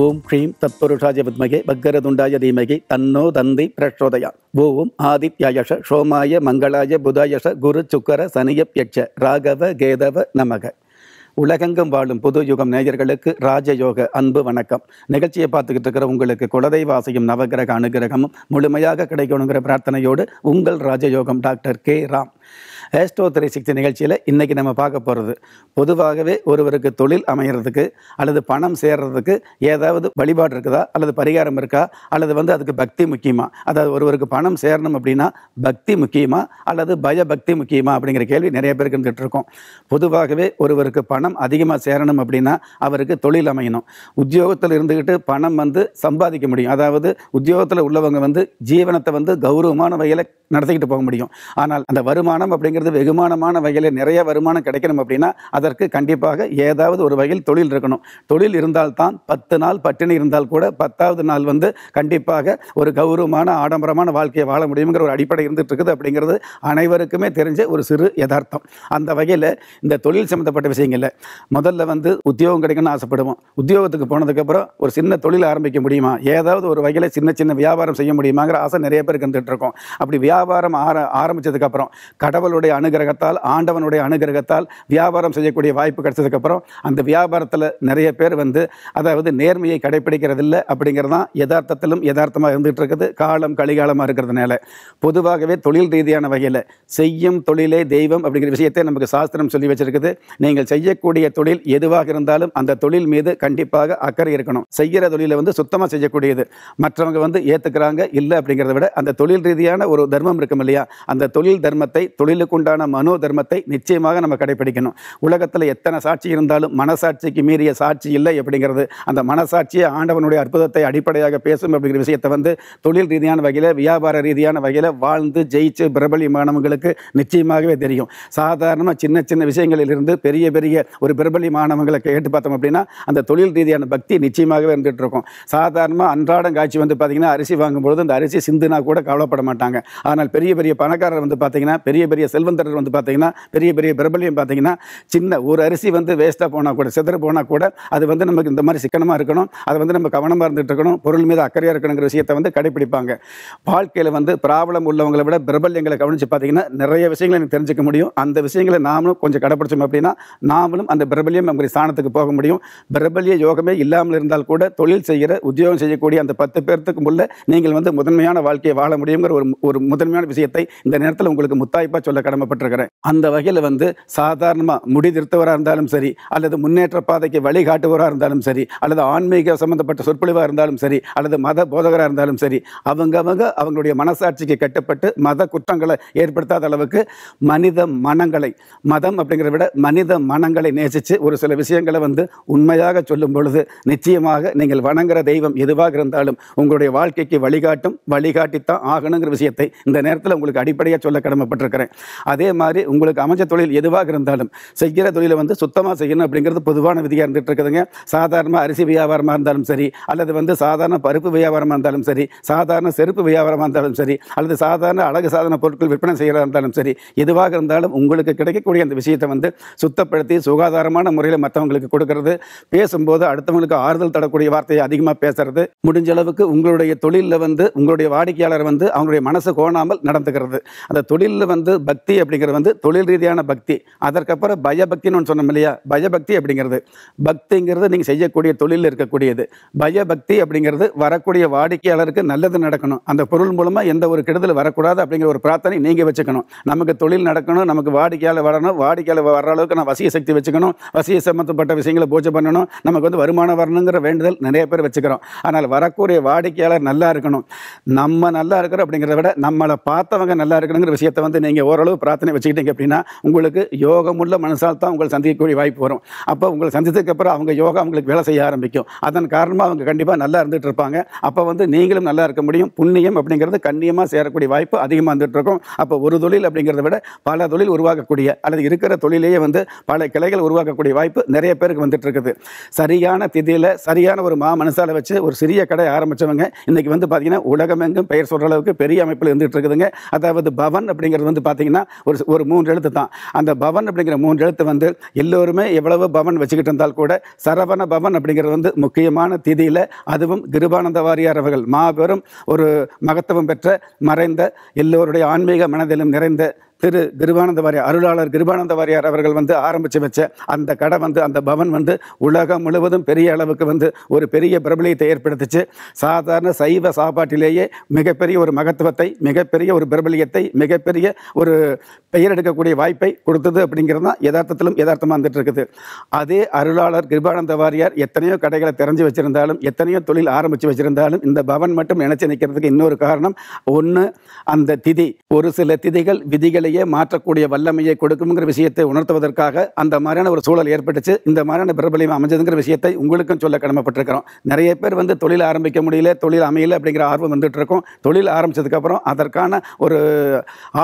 ஓம் ஹ்ரீம் தத்புருஷாஜ வித்மகே பக்கரதுண்டாய தீமகி தன்னோ தந்தி பிரஷோதயா ஓம் ஆதித்யாயஷ சோமாய மங்களாய புதாயஷ குரு சுக்கர சனியப்யட்ச ராகவ கேதவ நமக உலகெங்கும் வாழும் புது யுகம் நேயர்களுக்கு ராஜயோக அன்பு வணக்கம் நிகழ்ச்சியை பார்த்துக்கிட்டு இருக்கிற உங்களுக்கு குலதெய்வாசையும் நவகிரக அனுகிரகமும் முழுமையாக கிடைக்கணுங்கிற பிரார்த்தனையோடு உங்கள் ராஜயோகம் டாக்டர் கே ராம் ஏஸ்டோ திரை சக்தி நிகழ்ச்சியில் இன்றைக்கி நம்ம பார்க்க போகிறது பொதுவாகவே ஒருவருக்கு தொழில் அமைகிறதுக்கு அல்லது பணம் சேர்கிறதுக்கு ஏதாவது வழிபாடு இருக்குதா அல்லது பரிகாரம் இருக்கா அல்லது வந்து அதுக்கு பக்தி முக்கியமா அதாவது ஒருவருக்கு பணம் சேரணும் அப்படின்னா பக்தி முக்கியமா அல்லது பயபக்தி முக்கியமா அப்படிங்கிற கேள்வி நிறைய பேருக்கு இருந்துகிட்ருக்கோம் பொதுவாகவே ஒருவருக்கு பணம் அதிகமாக சேரணும் அப்படின்னா அவருக்கு தொழில் அமையணும் உத்தியோகத்தில் இருந்துக்கிட்டு பணம் வந்து சம்பாதிக்க முடியும் அதாவது உத்தியோகத்தில் உள்ளவங்க வந்து ஜீவனத்தை வந்து கௌரவமான வகையில் நடத்திக்கிட்டு போக முடியும் ஆனால் அந்த வருமானம் அப்படிங்கிற தொழிலுங்கிறது வெகுமானமான வகையில் நிறைய வருமானம் கிடைக்கணும் அப்படின்னா அதற்கு கண்டிப்பாக ஏதாவது ஒரு வகையில் தொழில் இருக்கணும் தொழில் இருந்தால்தான் பத்து நாள் பட்டினி இருந்தால் கூட பத்தாவது நாள் வந்து கண்டிப்பாக ஒரு கௌரவமான ஆடம்பரமான வாழ்க்கையை வாழ முடியுங்கிற ஒரு அடிப்படை இருந்துட்டு இருக்குது அப்படிங்கிறது அனைவருக்குமே தெரிஞ்ச ஒரு சிறு யதார்த்தம் அந்த வகையில் இந்த தொழில் சம்மந்தப்பட்ட விஷயங்களில் முதல்ல வந்து உத்தியோகம் கிடைக்கணும்னு ஆசைப்படுவோம் உத்தியோகத்துக்கு போனதுக்கப்புறம் ஒரு சின்ன தொழில் ஆரம்பிக்க முடியுமா ஏதாவது ஒரு வகையில் சின்ன சின்ன வியாபாரம் செய்ய முடியுமாங்கிற ஆசை நிறைய பேருக்கு இருந்துகிட்டு இருக்கோம் அப்படி வியாபாரம் ஆர ஆரம்பித்ததுக்கப்புறம் கடவுளுடைய தேவனுடைய அனுகிரகத்தால் ஆண்டவனுடைய அனுகிரகத்தால் வியாபாரம் செய்யக்கூடிய வாய்ப்பு கிடைச்சதுக்கப்புறம் அந்த வியாபாரத்தில் நிறைய பேர் வந்து அதாவது நேர்மையை கடைபிடிக்கிறது இல்லை தான் யதார்த்தத்திலும் யதார்த்தமாக இருந்துகிட்டு இருக்குது காலம் கலிகாலமாக இருக்கிறதுனால பொதுவாகவே தொழில் ரீதியான வகையில் செய்யும் தொழிலே தெய்வம் அப்படிங்கிற விஷயத்தை நமக்கு சாஸ்திரம் சொல்லி வச்சிருக்குது நீங்கள் செய்யக்கூடிய தொழில் எதுவாக இருந்தாலும் அந்த தொழில் மீது கண்டிப்பாக அக்கறை இருக்கணும் செய்கிற தொழிலை வந்து சுத்தமாக செய்யக்கூடியது மற்றவங்க வந்து ஏற்றுக்கிறாங்க இல்லை அப்படிங்கிறத விட அந்த தொழில் ரீதியான ஒரு தர்மம் இருக்கும் இல்லையா அந்த தொழில் தர்மத்தை தொழிலுக்கு உண்டான மனோ தர்மத்தை நிச்சயமாக நம்ம கடைபிடிக்கணும் உலகத்தில் எத்தனை சாட்சி இருந்தாலும் மனசாட்சிக்கு மீறிய சாட்சி இல்லை அப்படிங்கிறது அந்த மனசாட்சியை ஆண்டவனுடைய அற்புதத்தை அடிப்படையாக பேசும் அப்படிங்கிற விஷயத்தை வந்து தொழில் ரீதியான வகையில் வியாபார ரீதியான வகையில் வாழ்ந்து ஜெயிச்சு பிரபலியமானவங்களுக்கு நிச்சயமாகவே தெரியும் சாதாரணமாக சின்ன சின்ன விஷயங்களிலிருந்து பெரிய பெரிய ஒரு பிரபலி மாணவங்களை கேட்டு பார்த்தோம் அப்படின்னா அந்த தொழில் ரீதியான பக்தி நிச்சயமாகவே இருந்துகிட்டு இருக்கும் சாதாரணமாக அன்றாடம் காட்சி வந்து பார்த்திங்கன்னா அரிசி வாங்கும்பொழுது அந்த அரிசி சிந்துனா கூட கவலைப்பட மாட்டாங்க ஆனால் பெரிய பெரிய பணக்காரர் வந்து பார்த்திங்கன்னா பெரிய பெரிய செல்வ செல்வந்தர் வந்து பார்த்தீங்கன்னா பெரிய பெரிய பிரபலியம் பார்த்தீங்கன்னா சின்ன ஒரு அரிசி வந்து வேஸ்ட்டாக போனால் கூட செதற போனால் கூட அது வந்து நமக்கு இந்த மாதிரி சிக்கனமாக இருக்கணும் அது வந்து நம்ம கவனமாக இருந்துகிட்டு இருக்கணும் பொருள் மீது அக்கறையாக இருக்கணுங்கிற விஷயத்தை வந்து கடைப்பிடிப்பாங்க வாழ்க்கையில் வந்து ப்ராப்ளம் உள்ளவங்களை விட பிரபல்யங்களை கவனித்து பார்த்திங்கன்னா நிறைய விஷயங்களை எனக்கு தெரிஞ்சுக்க முடியும் அந்த விஷயங்களை நாமளும் கொஞ்சம் கடைப்பிடிச்சோம் அப்படின்னா நாமளும் அந்த பிரபல்யம் நம்முடைய ஸ்தானத்துக்கு போக முடியும் பிரபல்ய யோகமே இல்லாமல் இருந்தால் கூட தொழில் செய்கிற உத்தியோகம் செய்யக்கூடிய அந்த பத்து பேர்த்துக்கு முன்னே நீங்கள் வந்து முதன்மையான வாழ்க்கையை வாழ முடியுங்கிற ஒரு ஒரு முதன்மையான விஷயத்தை இந்த நேரத்தில் உங்களுக்கு முத்தாய்ப்பாக சொல்ல கடை கடமைப்பட்டிருக்கிறேன் அந்த வகையில் வந்து சாதாரணமாக முடி திருத்தவராக இருந்தாலும் சரி அல்லது முன்னேற்ற பாதைக்கு வழிகாட்டுவராக இருந்தாலும் சரி அல்லது ஆன்மீக சம்மந்தப்பட்ட சொற்பொழிவாக இருந்தாலும் சரி அல்லது மத போதகராக இருந்தாலும் சரி அவங்க அவங்க அவங்களுடைய மனசாட்சிக்கு கட்டுப்பட்டு மத குற்றங்களை ஏற்படுத்தாத அளவுக்கு மனித மனங்களை மதம் அப்படிங்கிறத விட மனித மனங்களை நேசித்து ஒரு சில விஷயங்களை வந்து உண்மையாக சொல்லும் பொழுது நிச்சயமாக நீங்கள் வணங்குற தெய்வம் எதுவாக இருந்தாலும் உங்களுடைய வாழ்க்கைக்கு வழிகாட்டும் வழிகாட்டித்தான் ஆகணுங்கிற விஷயத்தை இந்த நேரத்தில் உங்களுக்கு அடிப்படையாக சொல்ல கடமைப்பட்டிருக்கிறேன் அதே மாதிரி உங்களுக்கு அமைச்ச தொழில் எதுவாக இருந்தாலும் செய்கிற தொழிலை வந்து சுத்தமாக செய்யணும் அப்படிங்கிறது பொதுவான விதியாக இருந்துகிட்டு இருக்குதுங்க சாதாரணமாக அரிசி வியாபாரமாக இருந்தாலும் சரி அல்லது வந்து சாதாரண பருப்பு வியாபாரமாக இருந்தாலும் சரி சாதாரண செருப்பு வியாபாரமாக இருந்தாலும் சரி அல்லது சாதாரண அழகு சாதன பொருட்கள் விற்பனை செய்கிறதா இருந்தாலும் சரி எதுவாக இருந்தாலும் உங்களுக்கு கிடைக்கக்கூடிய அந்த விஷயத்தை வந்து சுத்தப்படுத்தி சுகாதாரமான முறையில் மற்றவங்களுக்கு கொடுக்கறது பேசும்போது அடுத்தவங்களுக்கு ஆறுதல் தரக்கூடிய வார்த்தையை அதிகமாக பேசுறது முடிஞ்ச அளவுக்கு உங்களுடைய தொழிலில் வந்து உங்களுடைய வாடிக்கையாளர் வந்து அவங்களுடைய மனசு கோணாமல் நடந்துக்கிறது அந்த தொழிலில் வந்து பக்தி பக்தி அப்படிங்கிறது வந்து தொழில் ரீதியான பக்தி அதற்கப்புறம் பயபக்தின்னு ஒன்று சொன்னோம் இல்லையா பயபக்தி அப்படிங்கிறது பக்திங்கிறது நீங்கள் செய்யக்கூடிய தொழிலில் இருக்கக்கூடியது பயபக்தி அப்படிங்கிறது வரக்கூடிய வாடிக்கையாளருக்கு நல்லது நடக்கணும் அந்த பொருள் மூலமாக எந்த ஒரு கெடுதல் வரக்கூடாது அப்படிங்கிற ஒரு பிரார்த்தனை நீங்கள் வச்சுக்கணும் நமக்கு தொழில் நடக்கணும் நமக்கு வாடிக்கையாளர் வரணும் வாடிக்கையாளர் வர அளவுக்கு நான் வசிய சக்தி வச்சுக்கணும் வசிய சம்மந்தப்பட்ட விஷயங்களை பூஜை பண்ணணும் நமக்கு வந்து வருமானம் வரணுங்கிற வேண்டுதல் நிறைய பேர் வச்சுக்கிறோம் ஆனால் வரக்கூடிய வாடிக்கையாளர் நல்லா இருக்கணும் நம்ம நல்லா இருக்கிறோம் அப்படிங்கிறத விட நம்மளை பார்த்தவங்க நல்லா இருக்கணுங்கிற விஷயத்தை வந்து நீங்கள் ஓரளவு பிரார்த்தனை வச்சுக்கிட்டீங்க அப்படின்னா உங்களுக்கு யோகமுள்ள மனசால் தான் உங்களை சந்திக்கக்கூடிய வாய்ப்பு வரும் அப்போ உங்களை சந்தித்ததுக்கப்புறம் அவங்க யோகா அவங்களுக்கு வேலை செய்ய ஆரம்பிக்கும் அதன் காரணமாக அவங்க கண்டிப்பாக நல்லா இருந்துகிட்டு இருப்பாங்க அப்போ வந்து நீங்களும் நல்லா இருக்க முடியும் புண்ணியம் அப்படிங்கிறது கண்ணியமாக சேரக்கூடிய வாய்ப்பு அதிகமாக இருந்துகிட்டு இருக்கும் அப்போ ஒரு தொழில் அப்படிங்கிறத விட பல தொழில் உருவாக்கக்கூடிய அல்லது இருக்கிற தொழிலேயே வந்து பல கிளைகள் உருவாக்கக்கூடிய வாய்ப்பு நிறைய பேருக்கு வந்துட்டு இருக்குது சரியான திதியில் சரியான ஒரு மா மனசால் வச்சு ஒரு சிறிய கடை ஆரம்பித்தவங்க இன்றைக்கி வந்து பார்த்திங்கன்னா உலகமெங்கும் பெயர் சொல்கிற அளவுக்கு பெரிய அமைப்பில் இருந்துகிட்டு இருக்குதுங்க அதாவது பவன் அப்படிங்கிறது வந்து பார்த்திங்கன்னா ஒரு ஒரு மூன்று எழுத்து தான் அந்த பவன் அப்படிங்கிற மூன்று எழுத்து வந்து எல்லோருமே எவ்வளவு பவன் வச்சுக்கிட்டு இருந்தால் கூட சரவண பவன் அப்படிங்கிறது வந்து முக்கியமான திதியில் அதுவும் கிருபானந்த வாரியார் அவர்கள் மாபெரும் ஒரு மகத்துவம் பெற்ற மறைந்த எல்லோருடைய ஆன்மீக மனதிலும் நிறைந்த திரு கிருபானந்த வாரியார் அருளாளர் கிருபானந்த வாரியார் அவர்கள் வந்து ஆரம்பித்து வச்ச அந்த கடை வந்து அந்த பவன் வந்து உலகம் முழுவதும் பெரிய அளவுக்கு வந்து ஒரு பெரிய பிரபலியத்தை ஏற்படுத்திச்சு சாதாரண சைவ சாப்பாட்டிலேயே மிகப்பெரிய ஒரு மகத்துவத்தை மிகப்பெரிய ஒரு பிரபலியத்தை மிகப்பெரிய ஒரு பெயர் எடுக்கக்கூடிய வாய்ப்பை கொடுத்தது அப்படிங்கிறது தான் யதார்த்தத்திலும் யதார்த்தமாக வந்துட்டு இருக்குது அதே அருளாளர் கிருபானந்த வாரியார் எத்தனையோ கடைகளை தெரிஞ்சு வச்சுருந்தாலும் எத்தனையோ தொழில் ஆரம்பித்து வச்சுருந்தாலும் இந்த பவன் மட்டும் நினைச்சு நிற்கிறதுக்கு இன்னொரு காரணம் ஒன்று அந்த திதி ஒரு சில திதிகள் விதிகளை நிலையை மாற்றக்கூடிய வல்லமையை கொடுக்குங்கிற விஷயத்தை உணர்த்துவதற்காக அந்த மாதிரியான ஒரு சூழல் ஏற்பட்டுச்சு இந்த மாதிரியான பிரபலியம் அமைஞ்சதுங்கிற விஷயத்தை உங்களுக்கும் சொல்ல கடமைப்பட்டிருக்கிறோம் நிறைய பேர் வந்து தொழில் ஆரம்பிக்க முடியல தொழில் அமையல அப்படிங்கிற ஆர்வம் வந்துட்டு இருக்கும் தொழில் ஆரம்பிச்சதுக்கப்புறம் அதற்கான ஒரு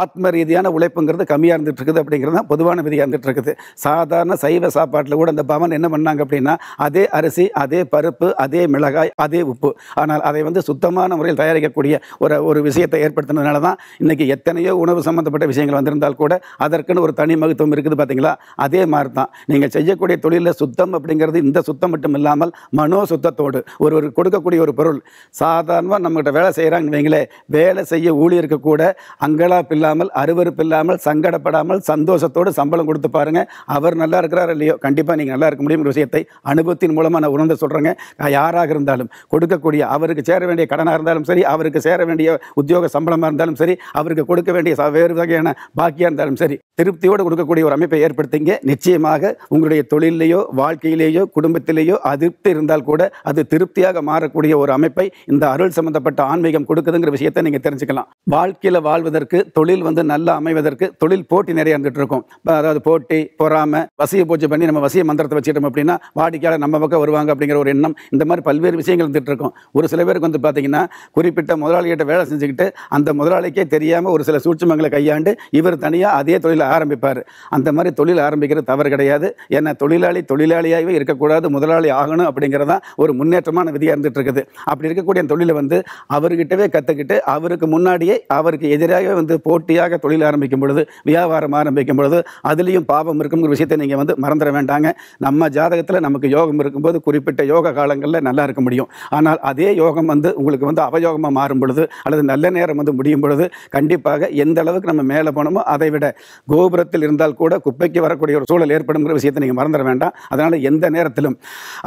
ஆத்ம ரீதியான உழைப்புங்கிறது கம்மியாக இருந்துட்டு இருக்குது அப்படிங்கிறது தான் பொதுவான விதியாக இருந்துட்டு இருக்குது சாதாரண சைவ சாப்பாட்டில் கூட அந்த பவன் என்ன பண்ணாங்க அப்படின்னா அதே அரிசி அதே பருப்பு அதே மிளகாய் அதே உப்பு ஆனால் அதை வந்து சுத்தமான முறையில் தயாரிக்கக்கூடிய ஒரு ஒரு விஷயத்தை ஏற்படுத்தினதுனால தான் இன்றைக்கி எத்தனையோ உணவு சம்மந்தப்பட்ட விஷயங்கள் நீங்கள் வந்திருந்தால் கூட அதற்குன்னு ஒரு தனி மகத்துவம் இருக்குது பார்த்தீங்களா அதே மாதிரி தான் நீங்கள் செய்யக்கூடிய தொழிலில் சுத்தம் அப்படிங்கிறது இந்த சுத்தம் மட்டும் இல்லாமல் மனோ சுத்தத்தோடு ஒரு ஒரு கொடுக்கக்கூடிய ஒரு பொருள் சாதாரணமாக நம்மகிட்ட வேலை செய்கிறாங்கன்னு வைங்களேன் வேலை செய்ய ஊழியருக்கு கூட அங்கலாப் இல்லாமல் அருவறுப்பு இல்லாமல் சங்கடப்படாமல் சந்தோஷத்தோடு சம்பளம் கொடுத்து பாருங்கள் அவர் நல்லா இருக்கிறார் இல்லையோ கண்டிப்பாக நீங்கள் நல்லா இருக்க முடியும் விஷயத்தை அனுபவத்தின் மூலமாக நான் உணர்ந்து சொல்கிறேங்க யாராக இருந்தாலும் கொடுக்கக்கூடிய அவருக்கு சேர வேண்டிய கடனாக இருந்தாலும் சரி அவருக்கு சேர வேண்டிய உத்தியோக சம்பளமாக இருந்தாலும் சரி அவருக்கு கொடுக்க வேண்டிய வேறு வகையான பாக்கியாக இருந்தாலும் சரி திருப்தியோடு கொடுக்கக்கூடிய ஒரு அமைப்பை ஏற்படுத்திங்க நிச்சயமாக உங்களுடைய தொழிலையோ வாழ்க்கையிலேயோ குடும்பத்திலேயோ அதிருப்தி இருந்தால் கூட அது திருப்தியாக மாறக்கூடிய ஒரு அமைப்பை இந்த அருள் சம்பந்தப்பட்ட ஆன்மீகம் கொடுக்குதுங்கிற விஷயத்தை நீங்கள் தெரிஞ்சுக்கலாம் வாழ்க்கையில் வாழ்வதற்கு தொழில் வந்து நல்லா அமைவதற்கு தொழில் போட்டி நிறைய இருந்துகிட்டு இருக்கும் அதாவது போட்டி பொறாமல் வசிய பூஜை பண்ணி நம்ம வசிய மந்திரத்தை வச்சுட்டோம் அப்படின்னா வாடிக்கையாளர் நம்ம பக்கம் வருவாங்க அப்படிங்கிற ஒரு எண்ணம் இந்த மாதிரி பல்வேறு விஷயங்கள் இருந்துகிட்டு இருக்கும் ஒரு சில பேருக்கு வந்து பார்த்தீங்கன்னா குறிப்பிட்ட முதலாளிகிட்ட வேலை செஞ்சுக்கிட்டு அந்த முதலாளிக்கே தெரியாமல் ஒரு சில சூட்சமங்களை கையாண்டு இவர் தனியாக அதே தொழில் ஆரம்பிப்பார் அந்த மாதிரி தொழில் ஆரம்பிக்கிறது தவறு கிடையாது ஏன்னா தொழிலாளி தொழிலாளியாகவே இருக்கக்கூடாது முதலாளி ஆகணும் அப்படிங்கிறதான் ஒரு முன்னேற்றமான விதியாக இருந்துட்டு இருக்குது அப்படி இருக்கக்கூடிய தொழிலை வந்து அவர்கிட்டவே கற்றுக்கிட்டு அவருக்கு முன்னாடியே அவருக்கு எதிராகவே வந்து போட்டியாக தொழில் ஆரம்பிக்கும் பொழுது வியாபாரம் ஆரம்பிக்கும் பொழுது அதுலேயும் பாவம் இருக்குங்கிற விஷயத்தை நீங்கள் வந்து மறந்துட வேண்டாங்க நம்ம ஜாதகத்தில் நமக்கு யோகம் இருக்கும்போது குறிப்பிட்ட யோக காலங்களில் நல்லா இருக்க முடியும் ஆனால் அதே யோகம் வந்து உங்களுக்கு வந்து அவயோகமாக மாறும் பொழுது அல்லது நல்ல நேரம் வந்து முடியும் பொழுது கண்டிப்பாக எந்த அளவுக்கு நம்ம மேலே போனோமோ அதை விட கோபுரத்தில் இருந்தால் கூட குப்பைக்கு வரக்கூடிய ஒரு சூழல் ஏற்படுங்கிற விஷயத்தை நீங்கள் மறந்துட வேண்டாம் அதனால் எந்த நேரத்திலும்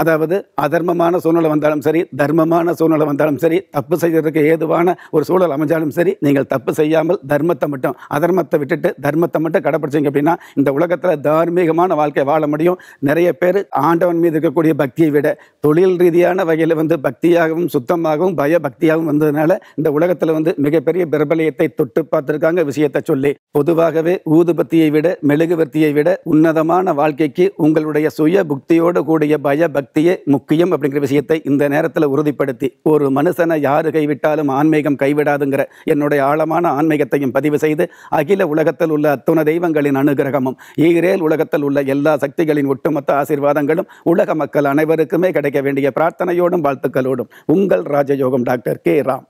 அதாவது அதர்மமான சூழ்நிலை வந்தாலும் சரி தர்மமான சூழ்நிலை வந்தாலும் சரி தப்பு செய்கிறதுக்கு ஏதுவான ஒரு சூழல் அமைஞ்சாலும் சரி நீங்கள் தப்பு செய்யாமல் தர்மத்தை மட்டும் அதர்மத்தை விட்டுட்டு தர்மத்தை மட்டும் கடைப்பிடிச்சிங்க அப்படின்னா இந்த உலகத்தில் தார்மீகமான வாழ்க்கை வாழ முடியும் நிறைய பேர் ஆண்டவன் மீது இருக்கக்கூடிய பக்தியை விட தொழில் ரீதியான வகையில் வந்து பக்தியாகவும் சுத்தமாகவும் பயபக்தியாகவும் வந்ததுனால இந்த உலகத்தில் வந்து மிகப்பெரிய பிரபலியத்தை தொட்டு பார்த்துருக்காங்க விஷயத்தை சொல்லி பொதுவாகவே ஊதுபத்தியை விட மெழுகுவர்த்தியை விட உன்னதமான வாழ்க்கைக்கு உங்களுடைய சுய புக்தியோடு கூடிய பய பக்தியே முக்கியம் அப்படிங்கிற விஷயத்தை இந்த நேரத்தில் உறுதிப்படுத்தி ஒரு மனுஷனை யாரு கைவிட்டாலும் ஆன்மீகம் கைவிடாதுங்கிற என்னுடைய ஆழமான ஆன்மீகத்தையும் பதிவு செய்து அகில உலகத்தில் உள்ள அத்துண தெய்வங்களின் அனுகிரகமும் ஈரேல் உலகத்தில் உள்ள எல்லா சக்திகளின் ஒட்டுமொத்த ஆசீர்வாதங்களும் உலக மக்கள் அனைவருக்குமே கிடைக்க வேண்டிய பிரார்த்தனையோடும் வாழ்த்துக்களோடும் உங்கள் ராஜயோகம் டாக்டர் கே ராம்